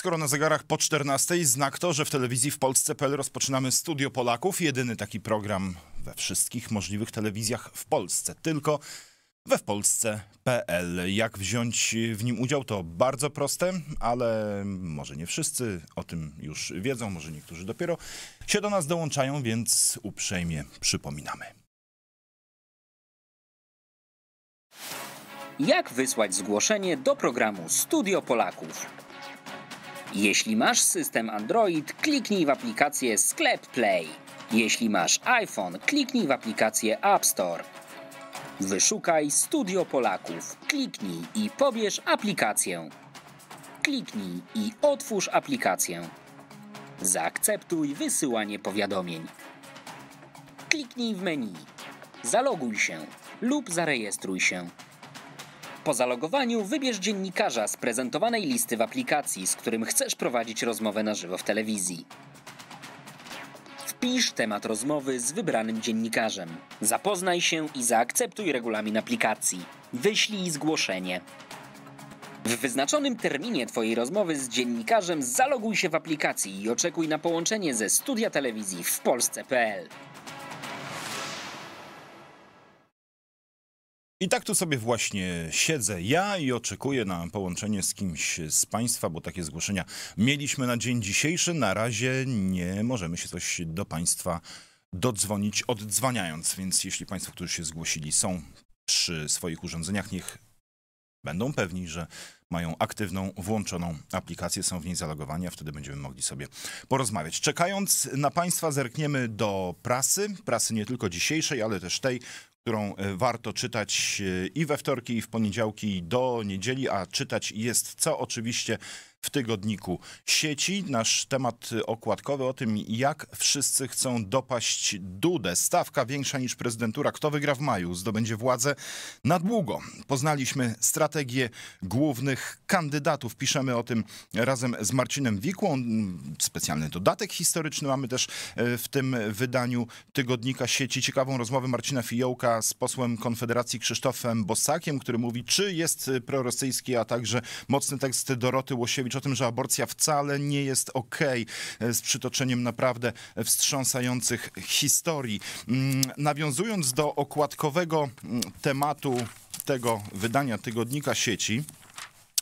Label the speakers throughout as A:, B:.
A: Skoro na zegarach po 14, znak to, że w telewizji w Polsce.pl rozpoczynamy Studio Polaków, jedyny taki program we wszystkich możliwych telewizjach w Polsce, tylko we w Polsce.pl. Jak wziąć w nim udział to bardzo proste, ale może nie wszyscy o tym już wiedzą, może niektórzy dopiero się do nas dołączają, więc uprzejmie przypominamy. Jak wysłać zgłoszenie do programu Studio Polaków? Jeśli masz system Android, kliknij w aplikację Sklep Play. Jeśli masz iPhone, kliknij w aplikację App Store. Wyszukaj Studio Polaków. Kliknij i pobierz aplikację. Kliknij i otwórz aplikację. Zaakceptuj wysyłanie powiadomień. Kliknij w menu. Zaloguj się lub zarejestruj się. Po zalogowaniu wybierz dziennikarza z prezentowanej listy w aplikacji, z którym chcesz prowadzić rozmowę na żywo w telewizji. Wpisz temat rozmowy z wybranym dziennikarzem. Zapoznaj się i zaakceptuj regulamin aplikacji. Wyślij zgłoszenie. W wyznaczonym terminie Twojej rozmowy z dziennikarzem zaloguj się w aplikacji i oczekuj na połączenie ze studia telewizji w polsce.pl. I tak tu sobie właśnie siedzę ja i oczekuję na połączenie z kimś z Państwa, bo takie zgłoszenia mieliśmy na dzień dzisiejszy. Na razie nie możemy się coś do Państwa dodzwonić, oddzwaniając, więc jeśli Państwo, którzy się zgłosili, są przy swoich urządzeniach, niech będą pewni, że mają aktywną, włączoną aplikację, są w niej zalogowani, a wtedy będziemy mogli sobie porozmawiać. Czekając na Państwa, zerkniemy do prasy, prasy nie tylko dzisiejszej, ale też tej, którą e, warto czytać e, i we wtorki, i w poniedziałki i do niedzieli, a czytać jest co oczywiście w tygodniku sieci. Nasz temat y, okładkowy o tym, jak wszyscy chcą dopaść Dudę. Stawka większa niż prezydentura. Kto wygra w maju, zdobędzie władzę na długo. Poznaliśmy strategię głównych kandydatów. Piszemy o tym razem z Marcinem Wikłą. Mm, specjalny dodatek historyczny mamy też e, w tym wydaniu tygodnika sieci. Ciekawą rozmowę Marcina Fijołka z posłem Konfederacji Krzysztofem Bosakiem, który mówi, czy jest y, prorosyjski, a także mocny tekst Doroty Łosiewicz mówić o tym, że aborcja wcale nie jest okej okay, e, z przytoczeniem naprawdę wstrząsających historii. Mm, nawiązując do okładkowego mm, tematu tego wydania tygodnika sieci,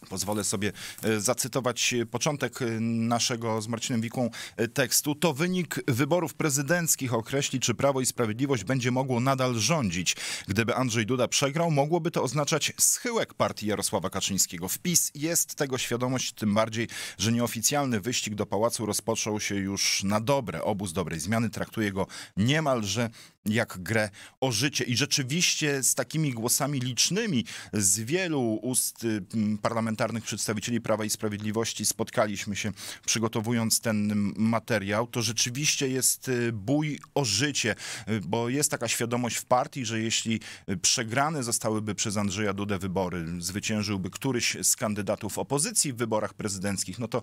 A: Pozwolę sobie e, zacytować e, początek e, naszego z Marcinem Wiką tekstu. To wynik wyborów prezydenckich określi, czy Prawo i Sprawiedliwość będzie mogło nadal rządzić. Gdyby Andrzej Duda przegrał, mogłoby to oznaczać schyłek partii Jarosława Kaczyńskiego. Wpis jest tego świadomość, tym bardziej, że nieoficjalny wyścig do pałacu rozpoczął się już na dobre. Obóz dobrej zmiany traktuje go niemalże jak grę o życie. I rzeczywiście z takimi głosami licznymi z wielu ust y, parlamentarzystów, parlamentarnych przedstawicieli Prawa i Sprawiedliwości spotkaliśmy się przygotowując ten materiał, to rzeczywiście jest y, bój o życie, y, bo jest taka świadomość w partii, że jeśli y, przegrane zostałyby przez Andrzeja Dudę wybory, zwyciężyłby któryś z kandydatów opozycji w wyborach prezydenckich, no to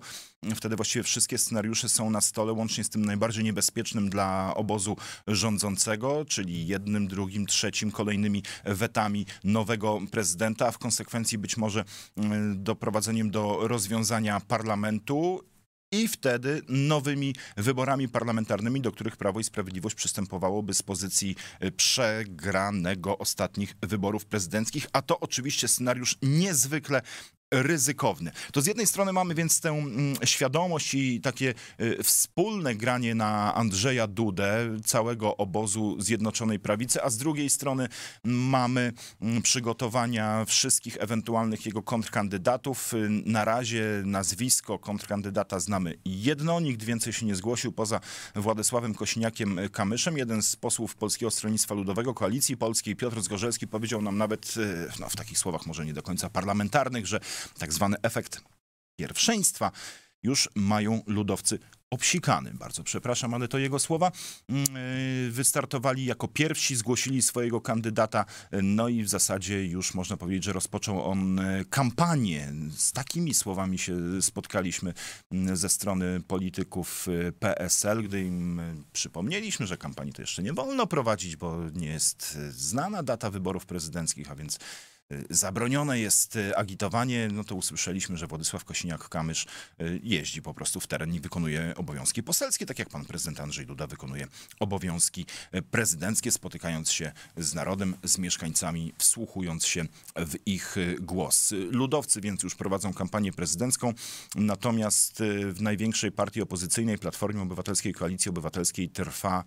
A: wtedy właściwie wszystkie scenariusze są na stole, łącznie z tym najbardziej niebezpiecznym dla obozu rządzącego, czyli jednym, drugim, trzecim, kolejnymi wetami nowego prezydenta, a w konsekwencji być może doprowadzeniem do rozwiązania parlamentu i wtedy nowymi wyborami parlamentarnymi, do których Prawo i Sprawiedliwość przystępowałoby z pozycji y, przegranego ostatnich wyborów prezydenckich. A to oczywiście scenariusz niezwykle ryzykowny. To z jednej strony mamy więc tę mm, świadomość i takie y, wspólne granie na Andrzeja Dudę, całego obozu Zjednoczonej Prawicy, a z drugiej strony mamy mm, przygotowania wszystkich ewentualnych jego kontrkandydatów. Y, na razie nazwisko kontrkandydata znamy jedno, nikt więcej się nie zgłosił poza Władysławem Kośniakiem-Kamyszem. Y, Jeden z posłów Polskiego Stronnictwa Ludowego, Koalicji Polskiej, Piotr Zgorzelski, powiedział nam nawet, no, w takich słowach może nie do końca parlamentarnych, że tak zwany efekt pierwszeństwa, już mają ludowcy obsikany. Bardzo przepraszam, ale to jego słowa. Mm, y, wystartowali jako pierwsi, zgłosili swojego kandydata, no i w zasadzie już można powiedzieć, że rozpoczął on y, kampanię. Z takimi słowami się spotkaliśmy mm, ze strony polityków y, PSL, gdy im przypomnieliśmy, że kampanii to jeszcze nie wolno prowadzić, bo nie jest znana data wyborów prezydenckich, a więc Y, zabronione jest y, agitowanie, no to usłyszeliśmy, że Władysław Kosiniak-Kamysz y, jeździ po prostu w teren i wykonuje obowiązki poselskie, tak jak pan prezydent Andrzej Duda wykonuje obowiązki prezydenckie, spotykając się z narodem, z mieszkańcami, wsłuchując się w ich głos. Ludowcy więc już prowadzą kampanię prezydencką, natomiast w największej partii opozycyjnej, Platformie Obywatelskiej, Koalicji Obywatelskiej trwa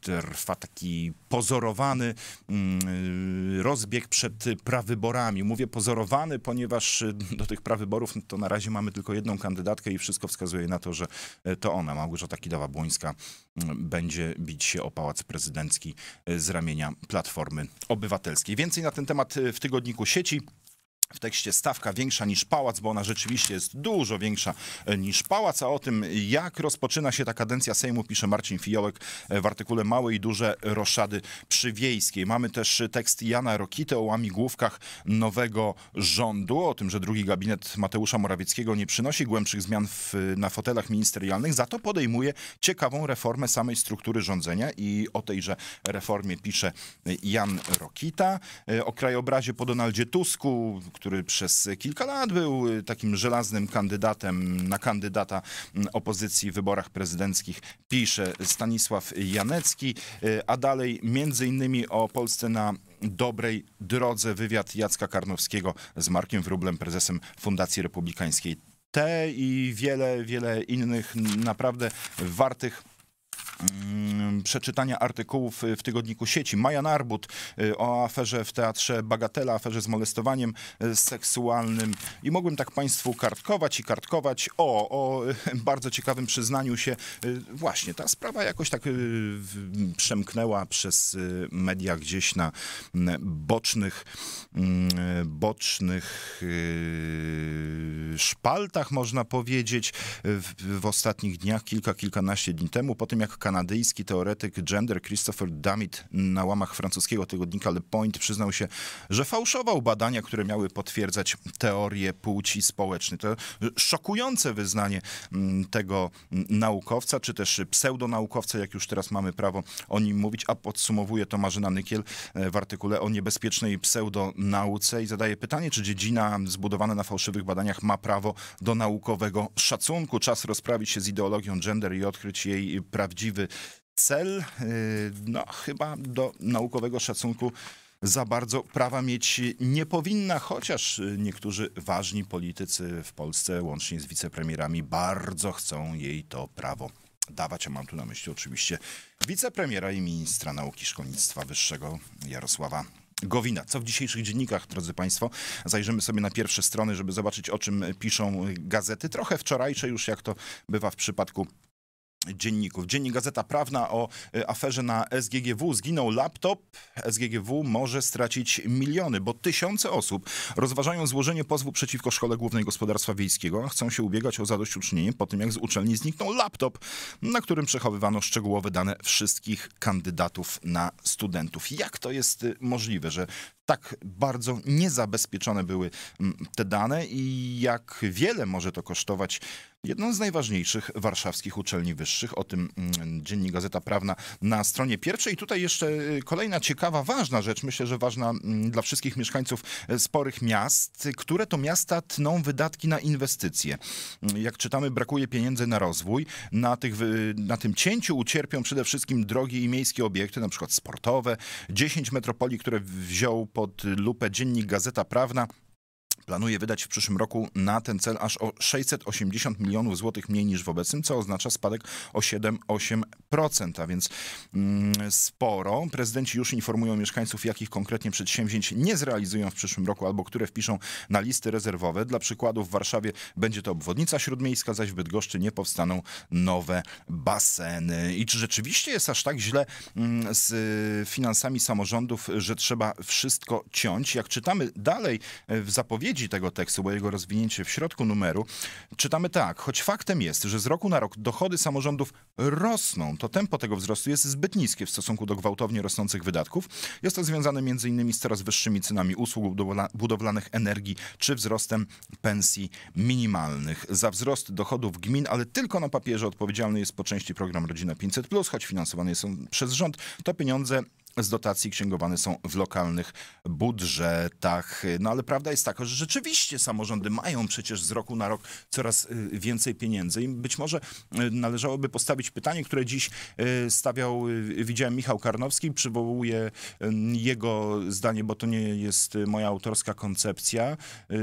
A: trwa taki pozorowany mm, rozbieg przed prawyborami. Mówię pozorowany, ponieważ mm, do tych prawyborów no to na razie mamy tylko jedną kandydatkę i wszystko wskazuje na to, że e, to ona, Małgorzata Kidawa-Błońska, mm, będzie bić się o pałac prezydencki e, z ramienia Platformy Obywatelskiej. Więcej na ten temat e, w tygodniku sieci w tekście stawka większa niż pałac, bo ona rzeczywiście jest dużo większa e, niż pałac, a o tym jak rozpoczyna się ta kadencja Sejmu pisze Marcin Fijołek e, w artykule Małe i duże roszady przywiejskiej. Mamy też tekst Jana Rokite o łamigłówkach nowego rządu, o tym, że drugi gabinet Mateusza Morawieckiego nie przynosi głębszych zmian w, na fotelach ministerialnych, za to podejmuje ciekawą reformę samej struktury rządzenia i o tejże reformie pisze Jan Rokita. E, o krajobrazie po Donaldzie Tusku, który przez kilka lat był y, takim żelaznym kandydatem na kandydata mm, opozycji w wyborach prezydenckich, pisze Stanisław Janecki, y, a dalej między innymi o Polsce na dobrej drodze wywiad Jacka Karnowskiego z Markiem Wróblem, prezesem Fundacji Republikańskiej. Te i wiele, wiele innych naprawdę wartych Mm, przeczytania artykułów y, w tygodniku sieci. Maja Narbut y, o aferze w teatrze Bagatela, aferze z molestowaniem y, seksualnym. I mogłem tak Państwu kartkować i kartkować o, o bardzo ciekawym przyznaniu się. Właśnie ta sprawa jakoś tak przemknęła przez media gdzieś na bocznych, bocznych szpaltach, można powiedzieć. W, w ostatnich dniach, kilka, kilkanaście dni temu, po tym jak kanadyjski teoretyk gender Christopher Damit na łamach francuskiego tygodnika Le Point przyznał się, że fałszował badania, które miały potwierdzać teorię płci społecznej. To szokujące wyznanie mm, tego mm, naukowca, czy też pseudonaukowca, jak już teraz mamy prawo o nim mówić, a podsumowuje to Marzyna Nykiel e, w artykule o niebezpiecznej pseudonauce i zadaje pytanie, czy dziedzina zbudowana na fałszywych badaniach ma prawo do naukowego szacunku. Czas rozprawić się z ideologią gender i odkryć jej prawdziwy możliwy cel. Y, no, chyba do naukowego szacunku za bardzo prawa mieć nie powinna, chociaż niektórzy ważni politycy w Polsce, łącznie z wicepremierami, bardzo chcą jej to prawo dawać. A mam tu na myśli oczywiście wicepremiera i ministra nauki szkolnictwa wyższego Jarosława Gowina. Co w dzisiejszych dziennikach, drodzy Państwo? Zajrzymy sobie na pierwsze strony, żeby zobaczyć, o czym piszą gazety. Trochę wczorajsze już, jak to bywa w przypadku dzienników. Dziennik Gazeta Prawna o e, aferze na SGGW. Zginął laptop. SGGW może stracić miliony, bo tysiące osób rozważają złożenie pozwu przeciwko Szkole Głównej Gospodarstwa Wiejskiego. Chcą się ubiegać o zadośćuczynienie po tym, jak z uczelni zniknął laptop, na którym przechowywano szczegółowe dane wszystkich kandydatów na studentów. Jak to jest y, możliwe, że tak bardzo niezabezpieczone były mm, te dane i jak wiele może to kosztować jedną z najważniejszych warszawskich uczelni wyższych. O tym mm, Dziennik Gazeta Prawna na stronie pierwszej. I tutaj jeszcze y, kolejna ciekawa, ważna rzecz, myślę, że ważna mm, dla wszystkich mieszkańców y, sporych miast, które to miasta tną wydatki na inwestycje. Jak czytamy, brakuje pieniędzy na rozwój. Na, tych, y, na tym cięciu ucierpią przede wszystkim drogi i miejskie obiekty, na przykład sportowe. 10 metropolii, które wziął pod lupę dziennik Gazeta Prawna planuje wydać w przyszłym roku na ten cel aż o 680 milionów złotych mniej niż w obecnym, co oznacza spadek o 7-8%, a więc mm, sporo. Prezydenci już informują mieszkańców, jakich konkretnie przedsięwzięć nie zrealizują w przyszłym roku albo które wpiszą na listy rezerwowe. Dla przykładu w Warszawie będzie to obwodnica śródmiejska, zaś w Bydgoszczy nie powstaną nowe baseny. I czy rzeczywiście jest aż tak źle mm, z y, finansami samorządów, że trzeba wszystko ciąć? Jak czytamy dalej y, w zapowiedzi, zapowiedzi tego tekstu, bo jego rozwinięcie w środku numeru, czytamy tak. Choć faktem jest, że z roku na rok dochody samorządów rosną, to tempo tego wzrostu jest zbyt niskie w stosunku do gwałtownie rosnących wydatków. Jest to związane m.in. z coraz wyższymi cenami usług budowlanych, energii czy wzrostem pensji minimalnych. Za wzrost dochodów gmin, ale tylko na papierze odpowiedzialny jest po części program Rodzina 500+, choć finansowany jest on przez rząd, to pieniądze z dotacji księgowane są w lokalnych budżetach. No ale prawda jest taka, że rzeczywiście samorządy mają przecież z roku na rok coraz y, więcej pieniędzy i być może y, należałoby postawić pytanie, które dziś y, stawiał, widziałem Michał Karnowski, przywołuję jego zdanie, bo to nie jest moja autorska koncepcja.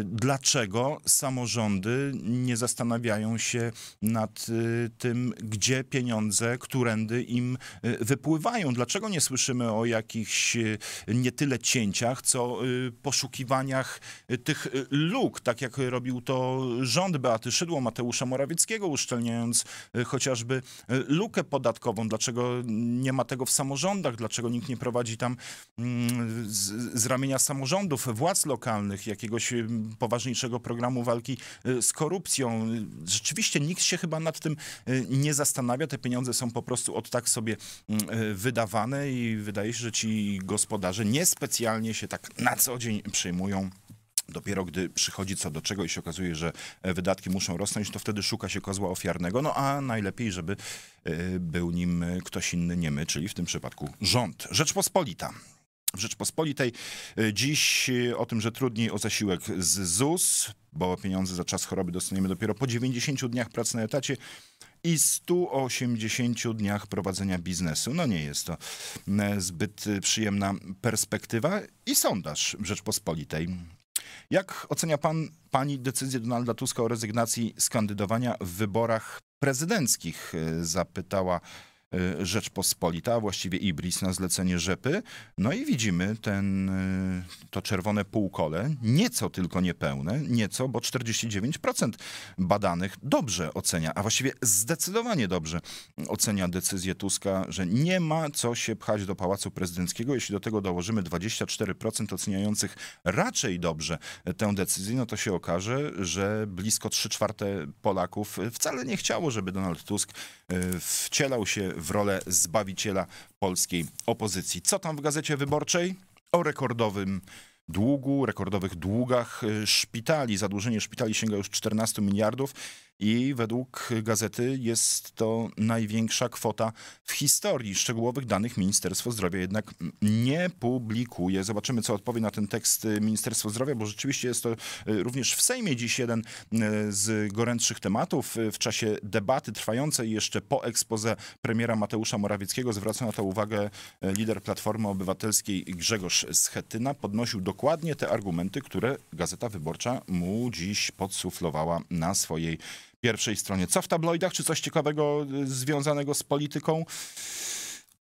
A: Dlaczego samorządy nie zastanawiają się nad tym, gdzie pieniądze, którędy im wypływają? Dlaczego nie słyszymy o o jakichś y, nie tyle cięciach, co y, poszukiwaniach tych y, luk, tak jak robił to rząd Beaty Szydło, Mateusza Morawieckiego, uszczelniając chociażby lukę podatkową. Dlaczego nie ma tego w samorządach? Dlaczego nikt nie prowadzi tam mm, z, z ramienia samorządów, władz lokalnych, jakiegoś poważniejszego programu walki z korupcją? Rzeczywiście nikt się chyba nad tym nie zastanawia. Te pieniądze są po prostu od tak sobie mm, wydawane i wydaje podejść, że ci gospodarze niespecjalnie się tak na co dzień przyjmują Dopiero gdy przychodzi co do czego i się okazuje, że wydatki muszą rosnąć, to wtedy szuka się kozła ofiarnego, no a najlepiej, żeby y, był nim ktoś inny, nie my, czyli w tym przypadku rząd. Rzeczpospolita. W Rzeczpospolitej y, dziś y, o tym, że trudniej o zasiłek z ZUS, bo pieniądze za czas choroby dostaniemy dopiero po 90 dniach pracy na etacie i 180 dniach prowadzenia biznesu. No nie jest to e, zbyt e, przyjemna perspektywa. I sondaż Rzeczpospolitej. Jak ocenia pan, pani decyzję Donalda Tuska o rezygnacji z kandydowania w wyborach prezydenckich? E, zapytała Y, Rzeczpospolita, a właściwie Ibris na zlecenie Rzepy. No i widzimy ten, y, to czerwone półkole, nieco tylko niepełne, nieco, bo 49% badanych dobrze ocenia, a właściwie zdecydowanie dobrze ocenia decyzję Tuska, że nie ma co się pchać do Pałacu Prezydenckiego. Jeśli do tego dołożymy 24% oceniających raczej dobrze tę decyzję, no to się okaże, że blisko 3 czwarte Polaków wcale nie chciało, żeby Donald Tusk y, wcielał się w rolę zbawiciela polskiej opozycji. Co tam w Gazecie Wyborczej? O rekordowym długu, rekordowych długach y, szpitali. Zadłużenie szpitali sięga już 14 miliardów i według gazety jest to największa kwota w historii. Szczegółowych danych Ministerstwo Zdrowia jednak nie publikuje. Zobaczymy, co odpowie na ten tekst Ministerstwo Zdrowia, bo rzeczywiście jest to e, również w Sejmie dziś jeden e, z gorętszych tematów. E, w czasie debaty trwającej jeszcze po ekspoze premiera Mateusza Morawieckiego zwraca na to uwagę lider Platformy Obywatelskiej Grzegorz Schetyna. Podnosił dokładnie te argumenty, które Gazeta Wyborcza mu dziś podsuflowała na swojej pierwszej stronie. Co w tabloidach? Czy coś ciekawego y, związanego z polityką?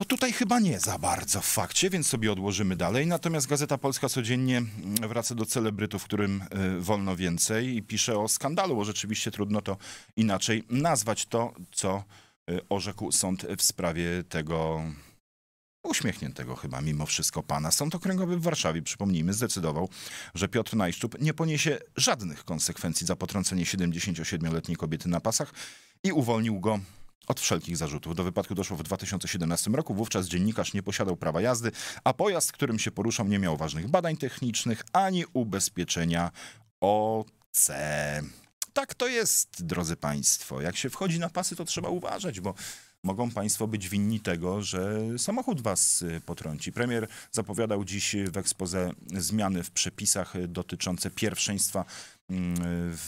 A: No tutaj chyba nie za bardzo w fakcie, więc sobie odłożymy dalej. Natomiast Gazeta Polska codziennie mm, wraca do celebrytów, którym y, wolno więcej i pisze o skandalu, bo rzeczywiście trudno to inaczej nazwać to, co y, orzekł sąd w sprawie tego uśmiechniętego chyba mimo wszystko pana. Sąd okręgowy w Warszawie, przypomnijmy, zdecydował, że Piotr Najszczup nie poniesie żadnych konsekwencji za potrącenie 77-letniej kobiety na pasach i uwolnił go od wszelkich zarzutów. Do wypadku doszło w 2017 roku. Wówczas dziennikarz nie posiadał prawa jazdy, a pojazd, którym się poruszał, nie miał ważnych badań technicznych ani ubezpieczenia OC. Tak to jest, drodzy Państwo. Jak się wchodzi na pasy, to trzeba uważać, bo mogą państwo być winni tego, że samochód was y, potrąci. Premier zapowiadał dziś w ekspoze zmiany w przepisach dotyczące pierwszeństwa Mm,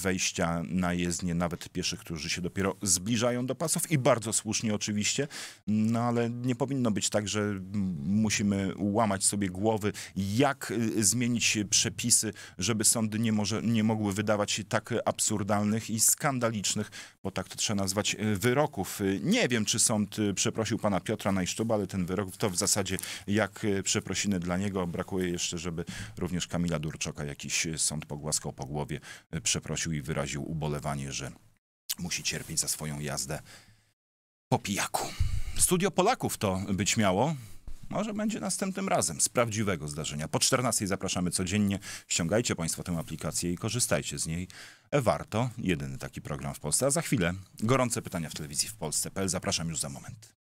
A: wejścia na jezdnię nawet pieszych, którzy się dopiero zbliżają do pasów i bardzo słusznie oczywiście, no ale nie powinno być tak, że musimy łamać sobie głowy, jak y, zmienić przepisy, żeby sądy nie, może, nie mogły wydawać tak absurdalnych i skandalicznych, bo tak to trzeba nazwać, y, wyroków. Nie wiem, czy sąd y, przeprosił pana Piotra Najszczuba, ale ten wyrok to w zasadzie jak przeprosiny dla niego. Brakuje jeszcze, żeby również Kamila Durczoka jakiś sąd pogłaskał po głowie przeprosił i wyraził ubolewanie, że musi cierpieć za swoją jazdę po pijaku. Studio Polaków to być miało. Może będzie następnym razem z prawdziwego zdarzenia. Po 14 zapraszamy codziennie. Ściągajcie Państwo tę aplikację i korzystajcie z niej. Warto. Jedyny taki program w Polsce. A za chwilę gorące pytania w telewizji w Polsce.pl. Zapraszam już za moment.